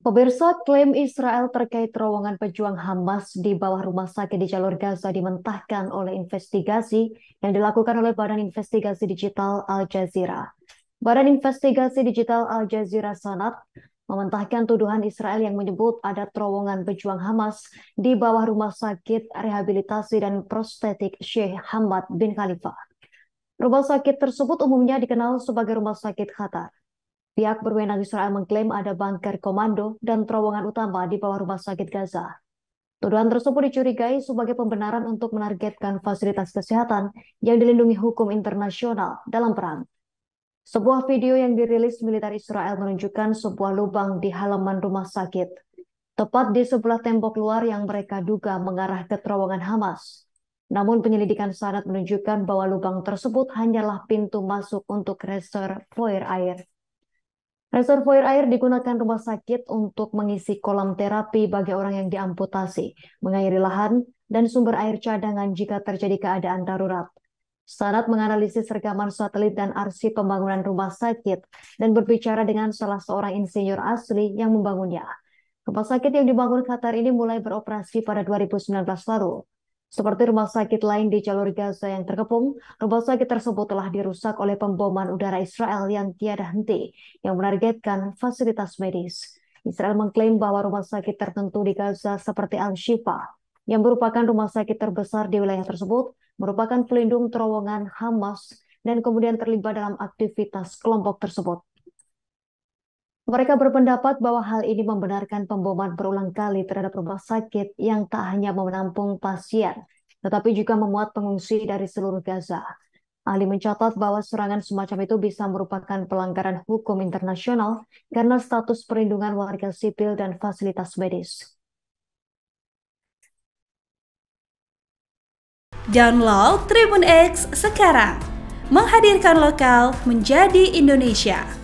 Pemirsa, klaim Israel terkait terowongan pejuang Hamas di bawah rumah sakit di jalur Gaza dimentahkan oleh investigasi yang dilakukan oleh Badan Investigasi Digital Al Jazeera. Badan Investigasi Digital Al Jazeera Sanat mementahkan tuduhan Israel yang menyebut ada terowongan pejuang Hamas di bawah rumah sakit rehabilitasi dan prostetik Sheikh Hamad bin Khalifa. Rumah sakit tersebut umumnya dikenal sebagai rumah sakit Qatar. Pihak berwenang Israel mengklaim ada bunker komando dan terowongan utama di bawah rumah sakit Gaza. Tuduhan tersebut dicurigai sebagai pembenaran untuk menargetkan fasilitas kesehatan yang dilindungi hukum internasional dalam perang. Sebuah video yang dirilis militer Israel menunjukkan sebuah lubang di halaman rumah sakit, tepat di sebelah tembok luar yang mereka duga mengarah ke terowongan Hamas. Namun penyelidikan sanat menunjukkan bahwa lubang tersebut hanyalah pintu masuk untuk reservoir air. Reservoir air digunakan rumah sakit untuk mengisi kolam terapi bagi orang yang diamputasi, mengairi lahan, dan sumber air cadangan jika terjadi keadaan darurat. Sadat menganalisis rekaman satelit dan arsip pembangunan rumah sakit dan berbicara dengan salah seorang insinyur asli yang membangunnya. Rumah sakit yang dibangun Qatar ini mulai beroperasi pada 2019 lalu. Seperti rumah sakit lain di jalur Gaza yang terkepung, rumah sakit tersebut telah dirusak oleh pemboman udara Israel yang tiada henti, yang menargetkan fasilitas medis. Israel mengklaim bahwa rumah sakit tertentu di Gaza seperti Al-Shifa, yang merupakan rumah sakit terbesar di wilayah tersebut, merupakan pelindung terowongan Hamas dan kemudian terlibat dalam aktivitas kelompok tersebut. Mereka berpendapat bahwa hal ini membenarkan pemboman berulang kali terhadap rumah sakit yang tak hanya menampung pasien, tetapi juga memuat pengungsi dari seluruh Gaza. Ahli mencatat bahwa serangan semacam itu bisa merupakan pelanggaran hukum internasional karena status perlindungan warga sipil dan fasilitas medis. Download Tribun X sekarang, menghadirkan lokal menjadi Indonesia.